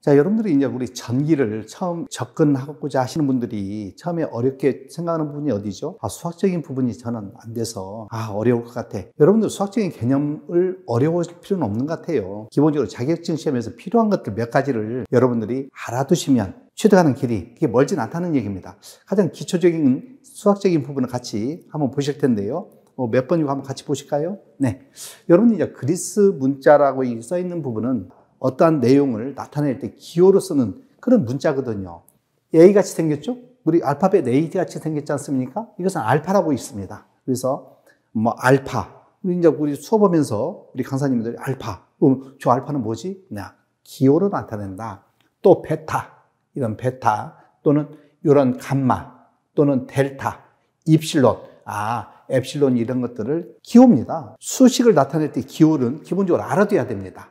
자, 여러분들이 이제 우리 전기를 처음 접근하고자 하시는 분들이 처음에 어렵게 생각하는 부분이 어디죠? 아, 수학적인 부분이 저는 안 돼서, 아, 어려울 것 같아. 여러분들 수학적인 개념을 어려워질 필요는 없는 것 같아요. 기본적으로 자격증 시험에서 필요한 것들 몇 가지를 여러분들이 알아두시면 취득하는 길이 그게 멀진 않다는 얘기입니다. 가장 기초적인 수학적인 부분을 같이 한번 보실 텐데요. 뭐몇 어, 번이고 한번 같이 보실까요? 네. 여러분 이제 그리스 문자라고 써 있는 부분은 어떠한 내용을 나타낼 때 기호로 쓰는 그런 문자거든요. A 같이 생겼죠? 우리 알파벳 A 같이 생겼지 않습니까? 이것은 알파라고 있습니다. 그래서 뭐 알파. 이제 우리 수업하면서 우리 강사님들이 알파. 그럼 저 알파는 뭐지? 나 기호로 나타낸다. 또 베타. 이런 베타 또는 이런 감마 또는 델타, 입실론. 아, 엡실론 이런 것들을 기호입니다. 수식을 나타낼 때 기호는 기본적으로 알아둬야 됩니다.